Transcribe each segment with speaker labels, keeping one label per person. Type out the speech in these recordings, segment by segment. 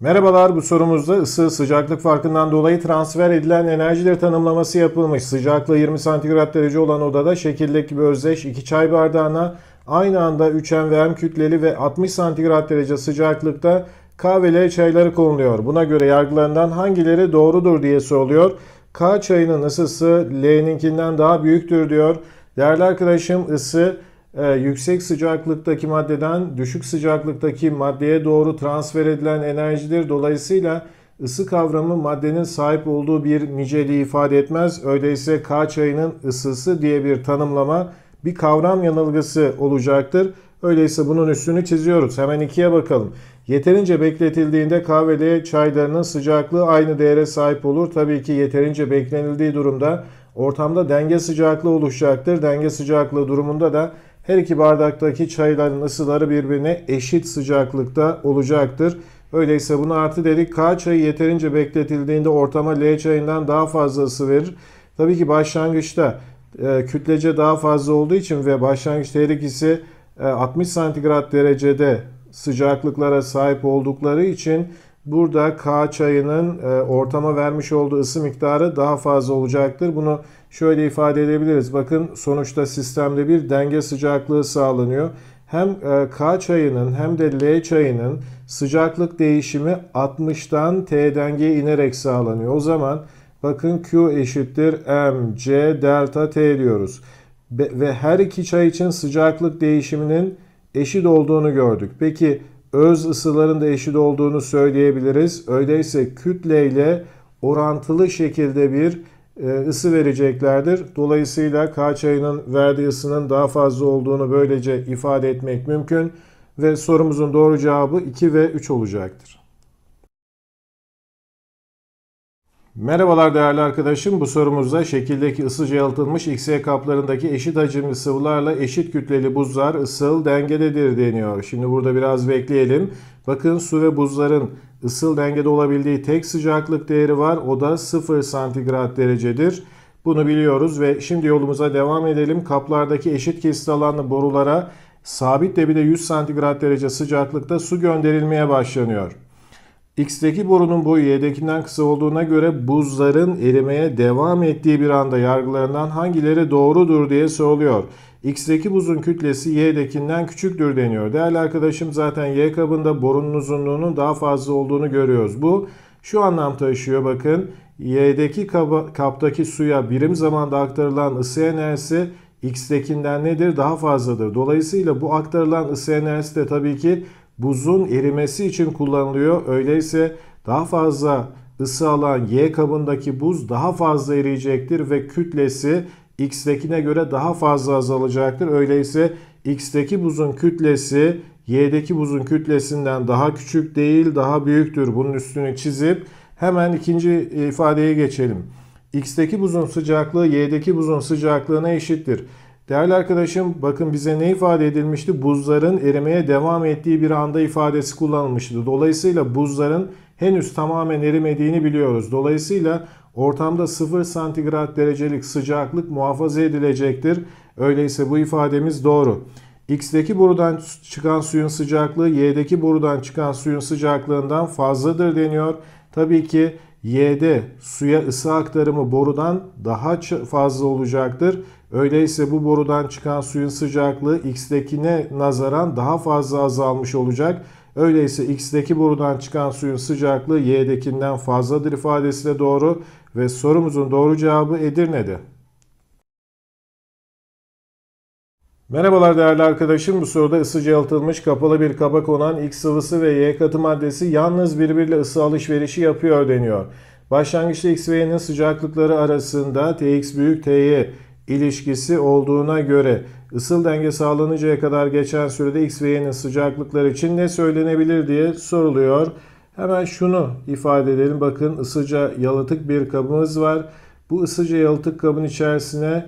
Speaker 1: Merhabalar bu sorumuzda ısı sıcaklık farkından dolayı transfer edilen enerjileri tanımlaması yapılmış. Sıcaklığı 20 santigrat derece olan odada şekildeki bir özdeş 2 çay bardağına aynı anda 3M ve M kütleli ve 60 santigrat derece sıcaklıkta K ve çayları konuluyor. Buna göre yargılarından hangileri doğrudur diye soruluyor. K çayının ısısı L'ninkinden daha büyüktür diyor. Değerli arkadaşım ısı ee, yüksek sıcaklıktaki maddeden düşük sıcaklıktaki maddeye doğru transfer edilen enerjidir. Dolayısıyla ısı kavramı maddenin sahip olduğu bir niceliği ifade etmez. Öyleyse K çayının ısısı diye bir tanımlama bir kavram yanılgısı olacaktır. Öyleyse bunun üstünü çiziyoruz. Hemen ikiye bakalım. Yeterince bekletildiğinde kahveli çaylarının sıcaklığı aynı değere sahip olur. Tabii ki yeterince beklenildiği durumda ortamda denge sıcaklığı oluşacaktır. Denge sıcaklığı durumunda da her iki bardaktaki çayların ısıları birbirine eşit sıcaklıkta olacaktır. Öyleyse bunu artı dedik. K çayı yeterince bekletildiğinde ortama L çayından daha fazla ısı verir. Tabii ki başlangıçta e, kütlece daha fazla olduğu için ve başlangıç tehlikesi e, 60 santigrat derecede sıcaklıklara sahip oldukları için Burada K çayının e, ortama vermiş olduğu ısı miktarı daha fazla olacaktır. Bunu şöyle ifade edebiliriz. Bakın sonuçta sistemde bir denge sıcaklığı sağlanıyor. Hem e, K çayının hem de L çayının sıcaklık değişimi 60'tan T dengeye inerek sağlanıyor. O zaman bakın Q eşittir M, C, delta T diyoruz. Be ve her iki çay için sıcaklık değişiminin eşit olduğunu gördük. Peki bu öz ısıların da eşit olduğunu söyleyebiliriz. Öyleyse kütle ile orantılı şekilde bir e, ısı vereceklerdir. Dolayısıyla K verdiği ısının daha fazla olduğunu böylece ifade etmek mümkün ve sorumuzun doğru cevabı 2 ve 3 olacaktır. Merhabalar değerli arkadaşım. Bu sorumuzda şekildeki ısıca yalıtılmış XY kaplarındaki eşit hacimli sıvılarla eşit kütleli buzlar ısıl dengededir deniyor. Şimdi burada biraz bekleyelim. Bakın su ve buzların ısıl dengede olabildiği tek sıcaklık değeri var. O da 0 santigrat derecedir. Bunu biliyoruz ve şimdi yolumuza devam edelim. Kaplardaki eşit kesit alanlı borulara sabit debide 100 santigrat derece sıcaklıkta su gönderilmeye başlanıyor. X'deki borunun boyu Y'dekinden kısa olduğuna göre buzların erimeye devam ettiği bir anda yargılarından hangileri doğrudur diye soruluyor. X'deki buzun kütlesi Y'dekinden küçüktür deniyor. Değerli arkadaşım zaten Y kabında borunun uzunluğunun daha fazla olduğunu görüyoruz. Bu şu anlam taşıyor bakın. Y'deki kaba, kaptaki suya birim zamanda aktarılan ısı enerjisi X'dekinden nedir? Daha fazladır. Dolayısıyla bu aktarılan ısı enerjisi de tabii ki buzun erimesi için kullanılıyor. Öyleyse daha fazla ısı alan Y kabındaki buz daha fazla eriyecektir ve kütlesi X'tekine göre daha fazla azalacaktır. Öyleyse X'teki buzun kütlesi Y'deki buzun kütlesinden daha küçük değil daha büyüktür. Bunun üstünü çizip hemen ikinci ifadeye geçelim. X'teki buzun sıcaklığı Y'deki buzun sıcaklığına eşittir. Değerli arkadaşım bakın bize ne ifade edilmişti? Buzların erimeye devam ettiği bir anda ifadesi kullanılmıştı. Dolayısıyla buzların henüz tamamen erimediğini biliyoruz. Dolayısıyla ortamda 0 santigrat derecelik sıcaklık muhafaza edilecektir. Öyleyse bu ifademiz doğru. X'deki borudan çıkan suyun sıcaklığı Y'deki borudan çıkan suyun sıcaklığından fazladır deniyor. Tabii ki Y'de suya ısı aktarımı borudan daha fazla olacaktır. Öyleyse bu borudan çıkan suyun sıcaklığı X'tekine nazaran daha fazla azalmış olacak. Öyleyse X'deki borudan çıkan suyun sıcaklığı Y'dekinden fazladır ifadesine doğru ve sorumuzun doğru cevabı Edirne'de. Merhabalar değerli arkadaşım. Bu soruda ısıca yalıtılmış kapalı bir kaba konan X sıvısı ve Y katı maddesi yalnız birbiriyle ısı alışverişi yapıyor deniyor. Başlangıçta X ve Y'nin sıcaklıkları arasında Tx büyük Ty ilişkisi olduğuna göre ısıl denge sağlanıncaya kadar geçen sürede X ve Y'nin sıcaklıkları için ne söylenebilir diye soruluyor. Hemen şunu ifade edelim. Bakın ısıca yalıtık bir kabımız var. Bu ısıca yalıtık kabın içerisine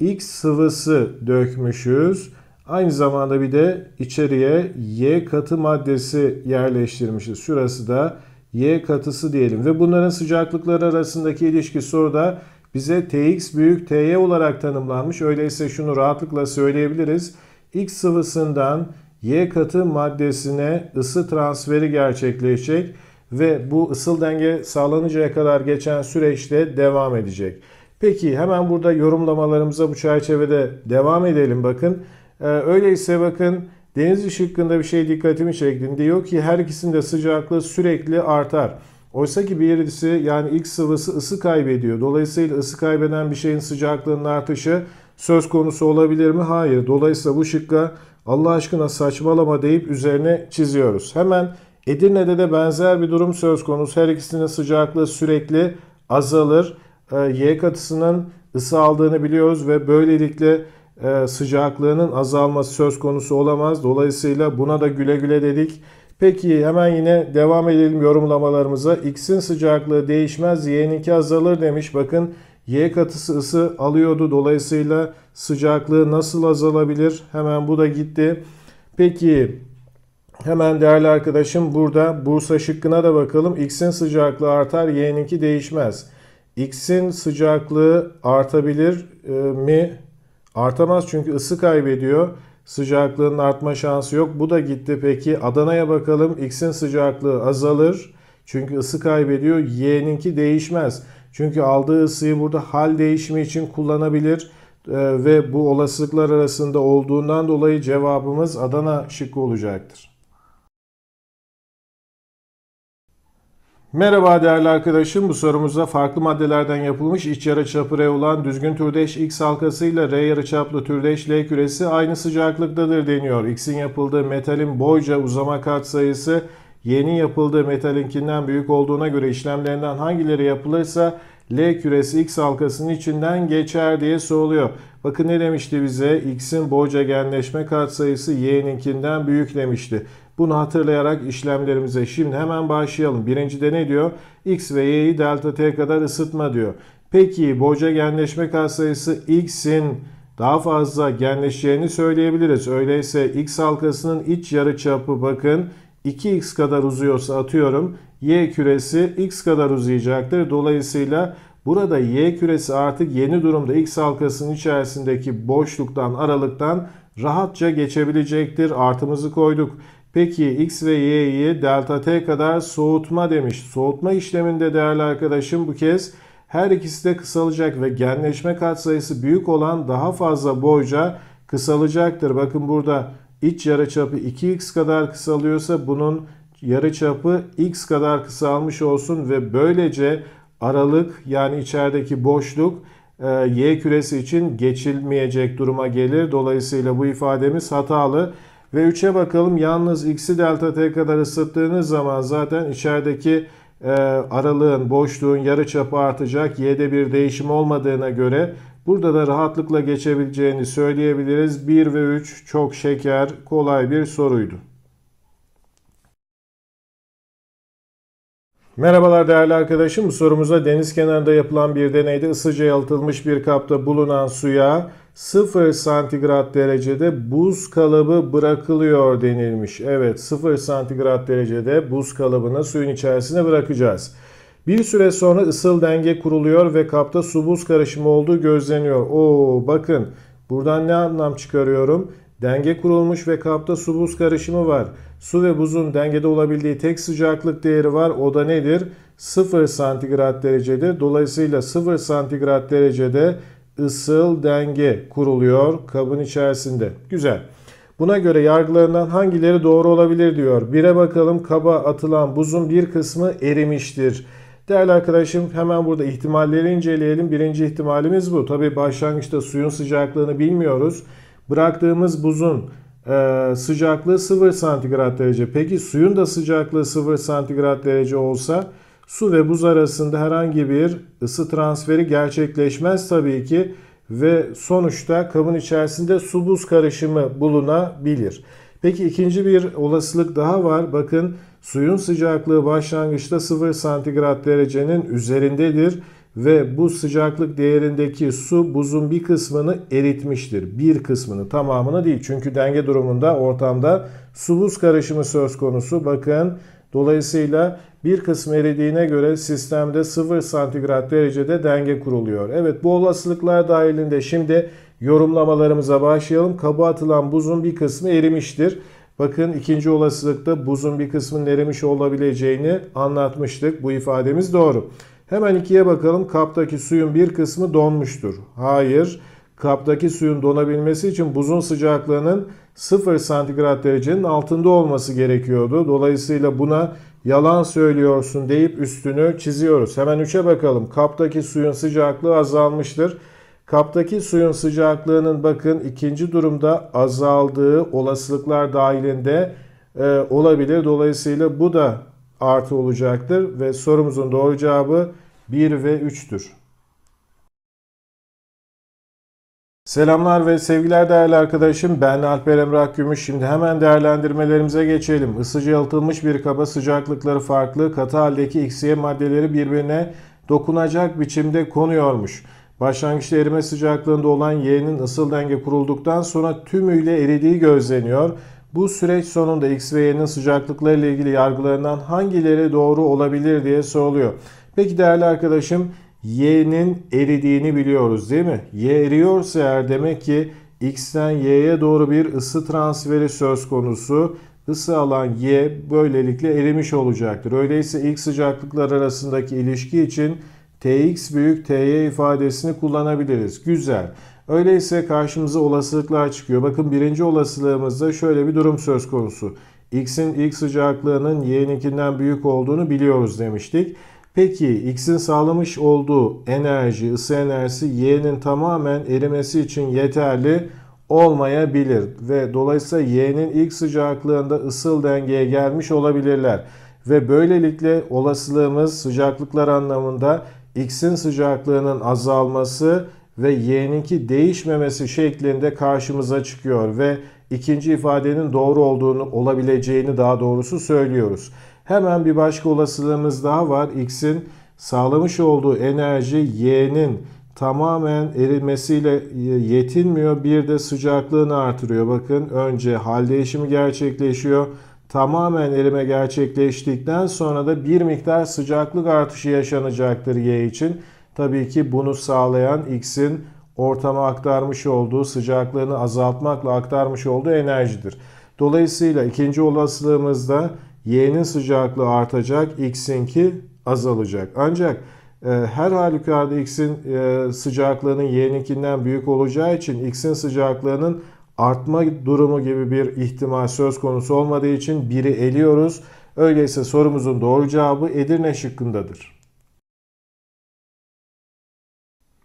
Speaker 1: X sıvısı dökmüşüz. Aynı zamanda bir de içeriye Y katı maddesi yerleştirmişiz. Şurası da Y katısı diyelim ve bunların sıcaklıkları arasındaki ilişki soruda bize tx büyük ty olarak tanımlanmış. Öyleyse şunu rahatlıkla söyleyebiliriz. X sıvısından Y katı maddesine ısı transferi gerçekleşecek ve bu ısıl denge sağlanıncaya kadar geçen süreçte devam edecek. Peki hemen burada yorumlamalarımıza bu çerçevede devam edelim bakın. Ee, öyleyse bakın deniz şıkkında bir şey dikkatimi çekti. Diyor ki her ikisinde de sıcaklığı sürekli artar. Oysa ki bir birisi yani ilk sıvısı ısı kaybediyor. Dolayısıyla ısı kaybeden bir şeyin sıcaklığının artışı söz konusu olabilir mi? Hayır. Dolayısıyla bu şıkka Allah aşkına saçmalama deyip üzerine çiziyoruz. Hemen Edirne'de de benzer bir durum söz konusu. Her ikisinin sıcaklığı sürekli azalır. Ee, y katısının ısı aldığını biliyoruz ve böylelikle e, sıcaklığının azalması söz konusu olamaz. Dolayısıyla buna da güle güle dedik. Peki hemen yine devam edelim yorumlamalarımıza. X'in sıcaklığı değişmez, Y'ninki azalır demiş. Bakın Y katısı ısı alıyordu. Dolayısıyla sıcaklığı nasıl azalabilir? Hemen bu da gitti. Peki hemen değerli arkadaşım burada Bursa şıkkına da bakalım. X'in sıcaklığı artar, Y'ninki değişmez. X'in sıcaklığı artabilir e, mi? Artamaz çünkü ısı kaybediyor. Sıcaklığın artma şansı yok. Bu da gitti. Peki Adana'ya bakalım. X'in sıcaklığı azalır. Çünkü ısı kaybediyor. Y'ninki değişmez. Çünkü aldığı ısıyı burada hal değişimi için kullanabilir ee, ve bu olasılıklar arasında olduğundan dolayı cevabımız Adana şıkkı olacaktır. Merhaba değerli arkadaşım. Bu sorumuzda farklı maddelerden yapılmış iç yarıçapı R olan düzgün türdeş X halkasıyla R yarıçaplı türdeş L küresi aynı sıcaklıktadır deniyor. X'in yapıldığı metalin boyca uzama kat sayısı yeni yapıldığı metalinkinden büyük olduğuna göre işlemlerinden hangileri yapılırsa L küresi X halkasının içinden geçer diye soruluyor. Bakın ne demişti bize? X'in boyca genleşme kat sayısı Y'ninkinden büyük demişti. Bunu hatırlayarak işlemlerimize şimdi hemen başlayalım. Birincide ne diyor? X ve Y'yi delta T kadar ısıtma diyor. Peki boca genleşme katsayısı X'in daha fazla genleşeceğini söyleyebiliriz. Öyleyse X halkasının iç yarıçapı bakın 2x kadar uzuyorsa atıyorum y küresi x kadar uzayacaktır. Dolayısıyla burada y küresi artık yeni durumda x halkasının içerisindeki boşluktan aralıktan rahatça geçebilecektir. Artımızı koyduk. Peki x ve y'yi delta t kadar soğutma demiş. Soğutma işleminde değerli arkadaşım bu kez her ikisi de kısalacak ve genleşme katsayısı büyük olan daha fazla boyca kısalacaktır. Bakın burada iç yarıçapı 2x kadar kısalıyorsa bunun yarıçapı x kadar kısalmış olsun ve böylece aralık yani içerideki boşluk e, y küresi için geçilmeyecek duruma gelir. Dolayısıyla bu ifademiz hatalı. Ve 3'e bakalım yalnız x'i delta t kadar ısıttığınız zaman zaten içerideki e, aralığın, boşluğun yarıçapı artacak. Y'de bir değişim olmadığına göre burada da rahatlıkla geçebileceğini söyleyebiliriz. 1 ve 3 çok şeker, kolay bir soruydu. Merhabalar değerli arkadaşım. Bu sorumuza deniz kenarında yapılan bir deneyde ısıca yalıtılmış bir kapta bulunan suya 0 santigrat derecede buz kalıbı bırakılıyor denilmiş. Evet 0 santigrat derecede buz kalıbını suyun içerisine bırakacağız. Bir süre sonra ısıl denge kuruluyor ve kapta su buz karışımı olduğu gözleniyor. Oo bakın buradan ne anlam çıkarıyorum? Denge kurulmuş ve kapta su buz karışımı var. Su ve buzun dengede olabildiği tek sıcaklık değeri var. O da nedir? 0 santigrat derecedir. Dolayısıyla 0 santigrat derecede ısıl denge kuruluyor kabın içerisinde. Güzel. Buna göre yargılarından hangileri doğru olabilir diyor. Bire bakalım kaba atılan buzun bir kısmı erimiştir. Değerli arkadaşım hemen burada ihtimalleri inceleyelim. Birinci ihtimalimiz bu. Tabi başlangıçta suyun sıcaklığını bilmiyoruz. Bıraktığımız buzun e, sıcaklığı 0 santigrat derece. Peki suyun da sıcaklığı 0 santigrat derece olsa su ve buz arasında herhangi bir ısı transferi gerçekleşmez tabii ki ve sonuçta kabın içerisinde su buz karışımı bulunabilir. Peki ikinci bir olasılık daha var. Bakın suyun sıcaklığı başlangıçta 0 santigrat derecenin üzerindedir ve bu sıcaklık değerindeki su buzun bir kısmını eritmiştir. Bir kısmını tamamını değil. Çünkü denge durumunda ortamda su buz karışımı söz konusu. Bakın dolayısıyla bir kısmı eridiğine göre sistemde 0 santigrat derecede denge kuruluyor. Evet bu olasılıklar dahilinde şimdi yorumlamalarımıza başlayalım. Kaba atılan buzun bir kısmı erimiştir. Bakın ikinci olasılıkta buzun bir kısmının erimiş olabileceğini anlatmıştık. Bu ifademiz doğru. Hemen ikiye bakalım. Kaptaki suyun bir kısmı donmuştur. Hayır. Kaptaki suyun donabilmesi için buzun sıcaklığının 0 santigrat derecenin altında olması gerekiyordu. Dolayısıyla buna yalan söylüyorsun deyip üstünü çiziyoruz. Hemen 3'e bakalım. Kaptaki suyun sıcaklığı azalmıştır. Kaptaki suyun sıcaklığının bakın ikinci durumda azaldığı olasılıklar dahilinde e, olabilir. Dolayısıyla bu da artı olacaktır ve sorumuzun doğru cevabı 1 ve 3'tür. Selamlar ve sevgiler değerli arkadaşım. Ben Alper Emrah Gümüş. Şimdi hemen değerlendirmelerimize geçelim. Isıcı yalıtılmış bir kaba sıcaklıkları farklı katı haldeki XY maddeleri birbirine dokunacak biçimde konuyormuş. Başlangıçta erime sıcaklığında olan Y'nin ısıl denge kurulduktan sonra tümüyle eridiği gözleniyor. Bu süreç sonunda X ve Y'nin sıcaklıkları ile ilgili yargılarından hangileri doğru olabilir diye soruluyor. Peki değerli arkadaşım Y'nin eridiğini biliyoruz değil mi? Y eriyorsa eğer demek ki X'ten Y'ye doğru bir ısı transferi söz konusu. Isı alan Y böylelikle erimiş olacaktır. Öyleyse ilk sıcaklıklar arasındaki ilişki için Tx büyük Ty ifadesini kullanabiliriz. Güzel. Öyleyse karşımıza olasılıklar çıkıyor. Bakın birinci olasılığımızda şöyle bir durum söz konusu. X'in ilk sıcaklığının Y'ninkinden büyük olduğunu biliyoruz demiştik. Peki X'in sağlamış olduğu enerji, ısı enerjisi Y'nin tamamen erimesi için yeterli olmayabilir. Ve dolayısıyla Y'nin ilk sıcaklığında ısıl dengeye gelmiş olabilirler. Ve böylelikle olasılığımız sıcaklıklar anlamında X'in sıcaklığının azalması ve y'ninki değişmemesi şeklinde karşımıza çıkıyor ve ikinci ifadenin doğru olduğunu olabileceğini daha doğrusu söylüyoruz. Hemen bir başka olasılığımız daha var. X'in sağlamış olduğu enerji y'nin tamamen erimesiyle yetinmiyor. Bir de sıcaklığını artırıyor. Bakın önce hal değişimi gerçekleşiyor. Tamamen erime gerçekleştikten sonra da bir miktar sıcaklık artışı yaşanacaktır Y için. Tabii ki bunu sağlayan X'in ortama aktarmış olduğu sıcaklığını azaltmakla aktarmış olduğu enerjidir. Dolayısıyla ikinci olasılığımızda Y'nin sıcaklığı artacak, X'inki azalacak. Ancak e, her halükarda X'in e, sıcaklığının Y'ninkinden büyük olacağı için X'in sıcaklığının artma durumu gibi bir ihtimal söz konusu olmadığı için biri eliyoruz. Öyleyse sorumuzun doğru cevabı Edirne şıkkındadır.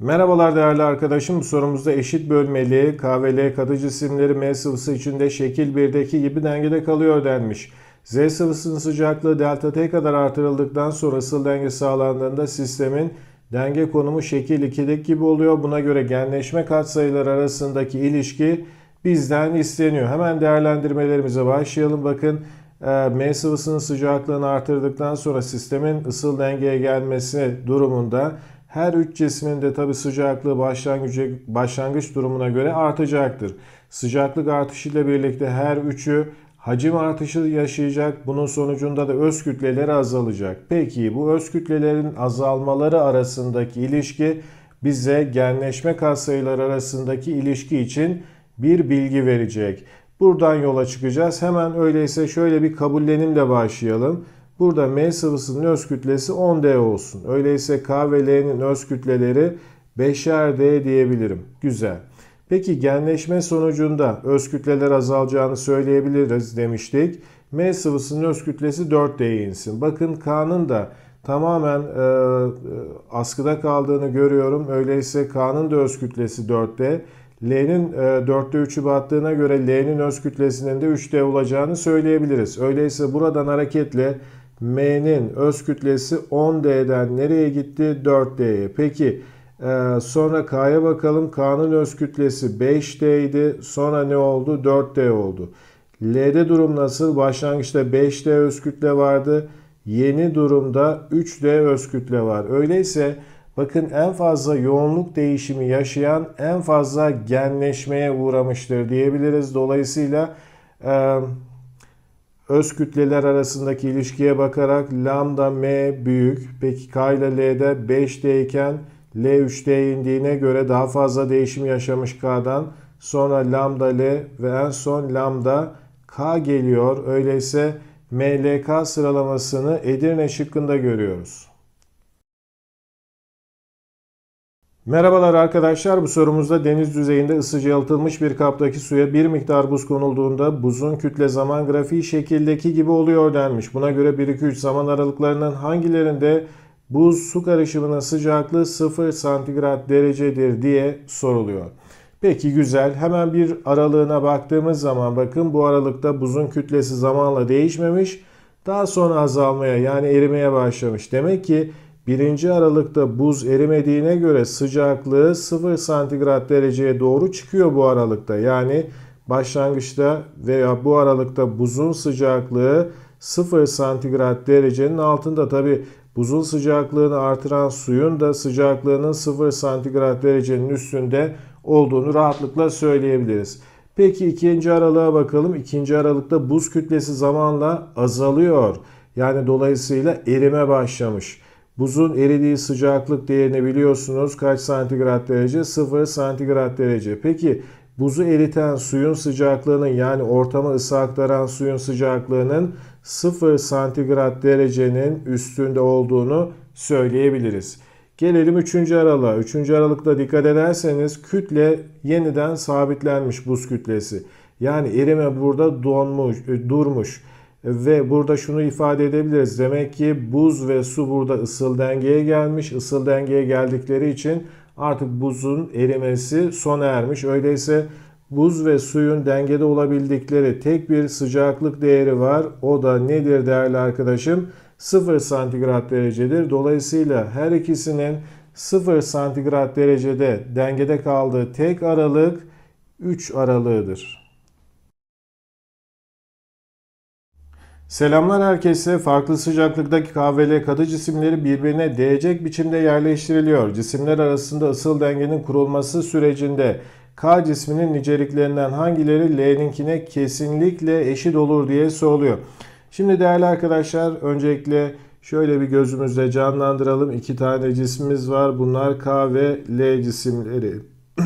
Speaker 1: Merhabalar değerli arkadaşım. Bu sorumuzda eşit bölmeli KVL katı cisimleri M sıvısı içinde şekil 1'deki gibi dengede kalıyor denmiş. Z sıvısının sıcaklığı delta T kadar artırıldıktan sonra ısıl denge sağlandığında sistemin denge konumu şekil 2'deki gibi oluyor. Buna göre genleşme katsayıları arasındaki ilişki bizden isteniyor. Hemen değerlendirmelerimize başlayalım. Bakın e, M sıvısının sıcaklığını artırdıktan sonra sistemin ısıl dengeye gelmesi durumunda her üç cismin de tabi sıcaklığı başlangıç, başlangıç durumuna göre artacaktır. Sıcaklık artışıyla birlikte her üçü hacim artışı yaşayacak. Bunun sonucunda da öz kütleleri azalacak. Peki bu öz kütlelerin azalmaları arasındaki ilişki bize genleşme katsayıları arasındaki ilişki için bir bilgi verecek. Buradan yola çıkacağız. Hemen öyleyse şöyle bir kabullenimle başlayalım. Burada M sıvısının öz kütlesi 10D olsun. Öyleyse K ve L'nin öz kütleleri 5'er D diyebilirim. Güzel. Peki genleşme sonucunda öz kütleler azalacağını söyleyebiliriz demiştik. M sıvısının öz kütlesi 4D'ye insin. Bakın K'nın da tamamen e, e, askıda kaldığını görüyorum. Öyleyse K'nın da öz kütlesi 4D. L'nin e, 4'te 3'ü battığına göre L'nin öz kütlesinin de 3D olacağını söyleyebiliriz. Öyleyse buradan hareketle M'nin öz kütlesi 10D'den nereye gitti? 4D'ye. Peki ee, sonra K'ya bakalım. K'nın öz kütlesi 5D idi. Sonra ne oldu? 4D oldu. L'de durum nasıl? Başlangıçta 5D öz kütle vardı. Yeni durumda 3D öz kütle var. Öyleyse bakın en fazla yoğunluk değişimi yaşayan en fazla genleşmeye uğramıştır diyebiliriz. Dolayısıyla e, öz kütleler arasındaki ilişkiye bakarak lambda m büyük. Peki k ile l'de 5D iken l 3D indiğine göre daha fazla değişim yaşamış k'dan. Sonra lambda l ve en son lambda k geliyor. Öyleyse MLK sıralamasını Edirne şıkkında görüyoruz. Merhabalar arkadaşlar. Bu sorumuzda deniz düzeyinde ısıcı yalıtılmış bir kaptaki suya bir miktar buz konulduğunda buzun kütle zaman grafiği şekildeki gibi oluyor denmiş. Buna göre 1-2-3 zaman aralıklarının hangilerinde buz su karışımının sıcaklığı 0 santigrat derecedir diye soruluyor. Peki güzel. Hemen bir aralığına baktığımız zaman bakın bu aralıkta buzun kütlesi zamanla değişmemiş. Daha sonra azalmaya yani erimeye başlamış. Demek ki 1. Aralık'ta buz erimediğine göre sıcaklığı 0 santigrat dereceye doğru çıkıyor bu aralıkta. Yani başlangıçta veya bu aralıkta buzun sıcaklığı 0 santigrat derecenin altında. Tabi buzun sıcaklığını artıran suyun da sıcaklığının 0 santigrat derecenin üstünde olduğunu rahatlıkla söyleyebiliriz. Peki ikinci aralığa bakalım. İkinci aralıkta buz kütlesi zamanla azalıyor. Yani dolayısıyla erime başlamış. Buzun eridiği sıcaklık değerini biliyorsunuz. Kaç santigrat derece? 0 santigrat derece. Peki buzu eriten suyun sıcaklığının yani ortamı ısı aktaran suyun sıcaklığının 0 santigrat derecenin üstünde olduğunu söyleyebiliriz. Gelelim 3. aralığa. 3. aralıkta dikkat ederseniz kütle yeniden sabitlenmiş buz kütlesi. Yani erime burada donmuş, e, durmuş. Ve burada şunu ifade edebiliriz. Demek ki buz ve su burada ısıl dengeye gelmiş. Isıl dengeye geldikleri için artık buzun erimesi sona ermiş. Öyleyse buz ve suyun dengede olabildikleri tek bir sıcaklık değeri var. O da nedir değerli arkadaşım? 0 santigrat derecedir. Dolayısıyla her ikisinin 0 santigrat derecede dengede kaldığı tek aralık 3 aralığıdır. Selamlar herkese. Farklı sıcaklıktaki kahveli katı cisimleri birbirine değecek biçimde yerleştiriliyor. Cisimler arasında ısıl dengenin kurulması sürecinde K cisminin niceliklerinden hangileri L'ninkine kesinlikle eşit olur diye soruluyor. Şimdi değerli arkadaşlar öncelikle şöyle bir gözümüzde canlandıralım. İki tane cismimiz var. Bunlar K ve L cisimleri.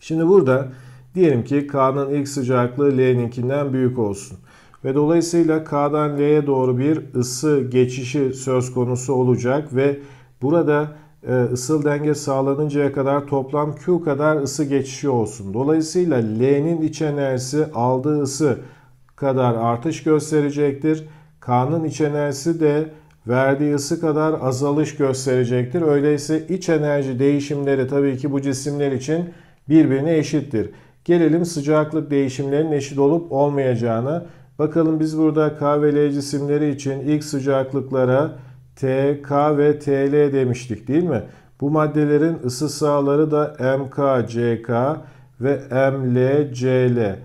Speaker 1: Şimdi burada diyelim ki K'nın ilk sıcaklığı L'ninkinden büyük olsun. Ve dolayısıyla K'dan L'ye doğru bir ısı geçişi söz konusu olacak ve burada e, ısıl denge sağlanıncaya kadar toplam Q kadar ısı geçişi olsun. Dolayısıyla L'nin iç enerjisi aldığı ısı kadar artış gösterecektir. K'nın iç enerjisi de verdiği ısı kadar azalış gösterecektir. Öyleyse iç enerji değişimleri tabii ki bu cisimler için birbirine eşittir. Gelelim sıcaklık değişimlerinin eşit olup olmayacağına. Bakalım biz burada K ve L cisimleri için ilk sıcaklıklara T, K ve TL demiştik değil mi? Bu maddelerin ısı sahaları da MK, CK ve ML, CL.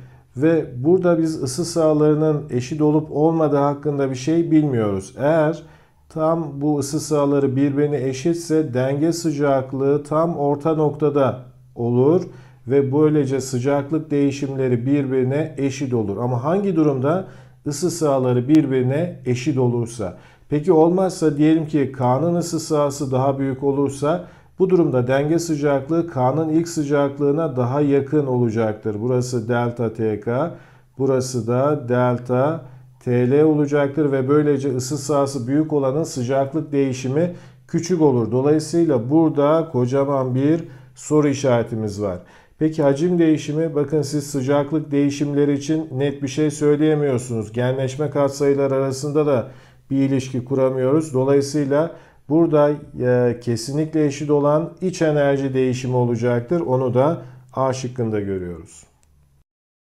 Speaker 1: Ve burada biz ısı sahalarının eşit olup olmadığı hakkında bir şey bilmiyoruz. Eğer tam bu ısı sahaları birbirine eşitse denge sıcaklığı tam orta noktada olur ve böylece sıcaklık değişimleri birbirine eşit olur. Ama hangi durumda ısı sahaları birbirine eşit olursa. Peki olmazsa diyelim ki kanın ısı sahası daha büyük olursa bu durumda denge sıcaklığı kanın ilk sıcaklığına daha yakın olacaktır. Burası delta TK, burası da delta TL olacaktır ve böylece ısı sahası büyük olanın sıcaklık değişimi küçük olur. Dolayısıyla burada kocaman bir soru işaretimiz var. Peki hacim değişimi bakın siz sıcaklık değişimleri için net bir şey söyleyemiyorsunuz. Genleşme katsayılar arasında da bir ilişki kuramıyoruz. Dolayısıyla burada e, kesinlikle eşit olan iç enerji değişimi olacaktır. Onu da A şıkkında görüyoruz.